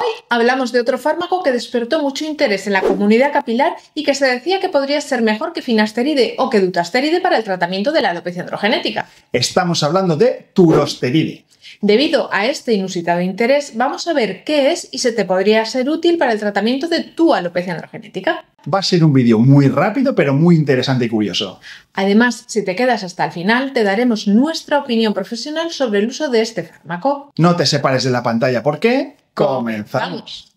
Hoy hablamos de otro fármaco que despertó mucho interés en la comunidad capilar y que se decía que podría ser mejor que finasteride o que dutasteride para el tratamiento de la alopecia androgenética. Estamos hablando de turosteride. Debido a este inusitado interés, vamos a ver qué es y si te podría ser útil para el tratamiento de tu alopecia androgenética. Va a ser un vídeo muy rápido, pero muy interesante y curioso. Además, si te quedas hasta el final, te daremos nuestra opinión profesional sobre el uso de este fármaco. No te separes de la pantalla, ¿por qué? Comenzamos.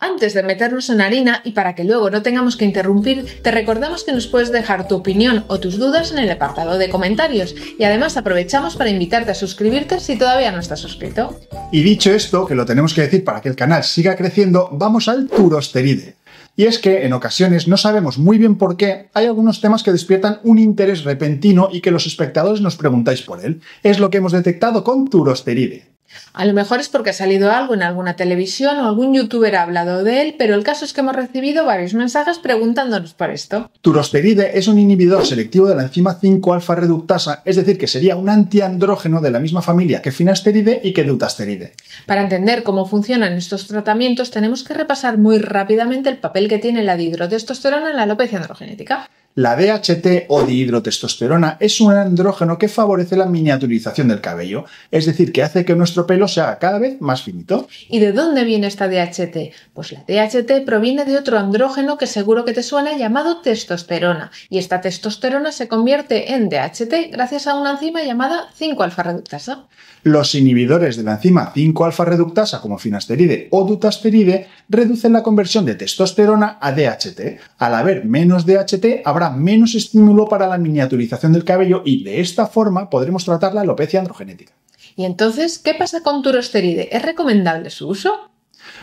Antes de meternos en harina y para que luego no tengamos que interrumpir, te recordamos que nos puedes dejar tu opinión o tus dudas en el apartado de comentarios y además aprovechamos para invitarte a suscribirte si todavía no estás suscrito. Y dicho esto, que lo tenemos que decir para que el canal siga creciendo, vamos al Turosteride y es que en ocasiones no sabemos muy bien por qué hay algunos temas que despiertan un interés repentino y que los espectadores nos preguntáis por él. Es lo que hemos detectado con Turosteride. A lo mejor es porque ha salido algo en alguna televisión o algún youtuber ha hablado de él, pero el caso es que hemos recibido varios mensajes preguntándonos por esto. Turosteride es un inhibidor selectivo de la enzima 5-alfa reductasa, es decir, que sería un antiandrógeno de la misma familia que finasteride y que dutasteride. Para entender cómo funcionan estos tratamientos, tenemos que repasar muy rápidamente el papel que tiene la dihidrotestosterona en la alopecia androgenética. La DHT o dihidrotestosterona es un andrógeno que favorece la miniaturización del cabello, es decir, que hace que nuestro pelo sea cada vez más finito. ¿Y de dónde viene esta DHT? Pues la DHT proviene de otro andrógeno que seguro que te suena llamado testosterona, y esta testosterona se convierte en DHT gracias a una enzima llamada 5-alfa reductasa. Los inhibidores de la enzima 5-alfa reductasa como finasteride o dutasteride reducen la conversión de testosterona a DHT. Al haber menos DHT habrá menos estímulo para la miniaturización del cabello y de esta forma podremos tratar la alopecia androgenética. ¿Y entonces qué pasa con turosteride? ¿Es recomendable su uso?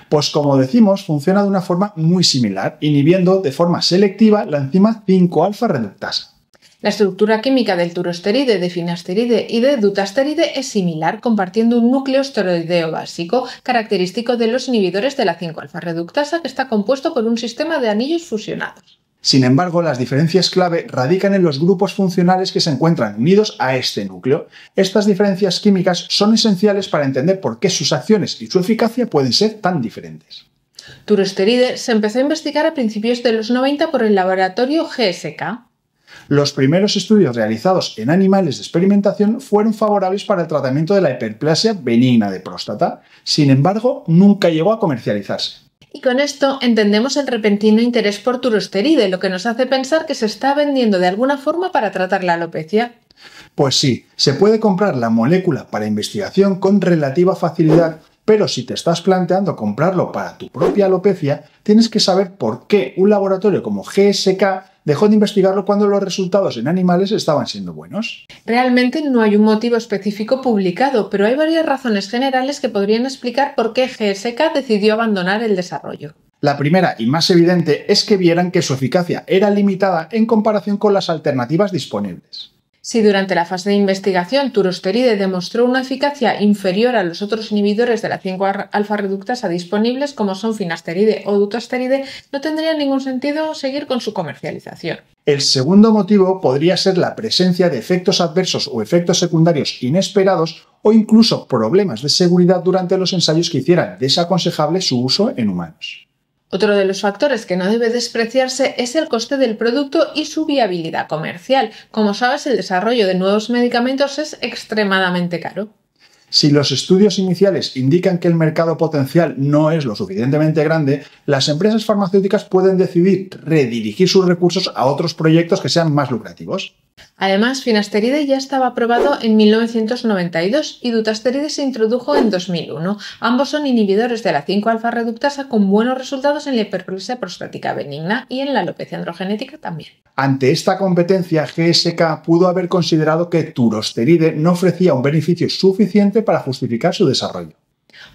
Pues como decimos, funciona de una forma muy similar, inhibiendo de forma selectiva la enzima 5-alfa reductasa. La estructura química del turosteride, de finasteride y de dutasteride es similar, compartiendo un núcleo esteroideo básico, característico de los inhibidores de la 5-alfa reductasa, que está compuesto por un sistema de anillos fusionados. Sin embargo, las diferencias clave radican en los grupos funcionales que se encuentran unidos a este núcleo. Estas diferencias químicas son esenciales para entender por qué sus acciones y su eficacia pueden ser tan diferentes. Turosteride se empezó a investigar a principios de los 90 por el laboratorio GSK. Los primeros estudios realizados en animales de experimentación fueron favorables para el tratamiento de la hiperplasia benigna de próstata. Sin embargo, nunca llegó a comercializarse. Y con esto entendemos el repentino interés por turosteride, lo que nos hace pensar que se está vendiendo de alguna forma para tratar la alopecia. Pues sí, se puede comprar la molécula para investigación con relativa facilidad, pero si te estás planteando comprarlo para tu propia alopecia, tienes que saber por qué un laboratorio como GSK dejó de investigarlo cuando los resultados en animales estaban siendo buenos. Realmente no hay un motivo específico publicado, pero hay varias razones generales que podrían explicar por qué GSK decidió abandonar el desarrollo. La primera y más evidente es que vieran que su eficacia era limitada en comparación con las alternativas disponibles. Si durante la fase de investigación turosteride demostró una eficacia inferior a los otros inhibidores de la 5-alfa-reductasa disponibles, como son finasteride o dutasteride, no tendría ningún sentido seguir con su comercialización. El segundo motivo podría ser la presencia de efectos adversos o efectos secundarios inesperados o incluso problemas de seguridad durante los ensayos que hicieran desaconsejable su uso en humanos. Otro de los factores que no debe despreciarse es el coste del producto y su viabilidad comercial. Como sabes, el desarrollo de nuevos medicamentos es extremadamente caro. Si los estudios iniciales indican que el mercado potencial no es lo suficientemente grande, las empresas farmacéuticas pueden decidir redirigir sus recursos a otros proyectos que sean más lucrativos. Además, finasteride ya estaba aprobado en 1992 y dutasteride se introdujo en 2001. Ambos son inhibidores de la 5-alfa reductasa con buenos resultados en la hiperplasia prostática benigna y en la alopecia androgenética también. Ante esta competencia, GSK pudo haber considerado que Turosteride no ofrecía un beneficio suficiente para justificar su desarrollo.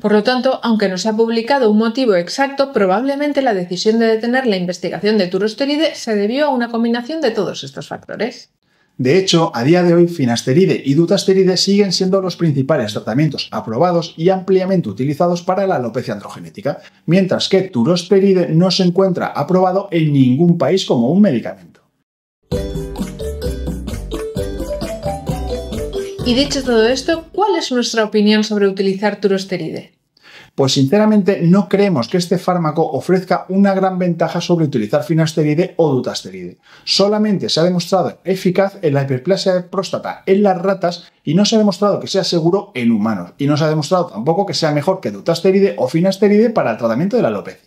Por lo tanto, aunque no se ha publicado un motivo exacto, probablemente la decisión de detener la investigación de turosteride se debió a una combinación de todos estos factores. De hecho, a día de hoy, finasteride y dutasteride siguen siendo los principales tratamientos aprobados y ampliamente utilizados para la alopecia androgenética, mientras que turosteride no se encuentra aprobado en ningún país como un medicamento. Y dicho todo esto, ¿cuál es nuestra opinión sobre utilizar turosteride? Pues sinceramente no creemos que este fármaco ofrezca una gran ventaja sobre utilizar finasteride o dutasteride. Solamente se ha demostrado eficaz en la hiperplasia de próstata en las ratas y no se ha demostrado que sea seguro en humanos. Y no se ha demostrado tampoco que sea mejor que dutasteride o finasteride para el tratamiento de la alopecia.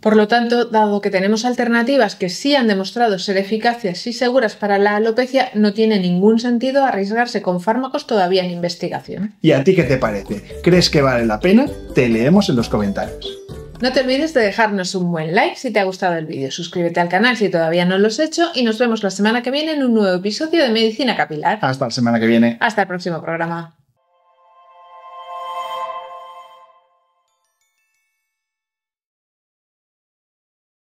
Por lo tanto, dado que tenemos alternativas que sí han demostrado ser eficaces y seguras para la alopecia, no tiene ningún sentido arriesgarse con fármacos todavía en investigación. ¿Y a ti qué te parece? ¿Crees que vale la pena? Te leemos en los comentarios. No te olvides de dejarnos un buen like si te ha gustado el vídeo, suscríbete al canal si todavía no lo has hecho y nos vemos la semana que viene en un nuevo episodio de Medicina Capilar. Hasta la semana que viene. Hasta el próximo programa.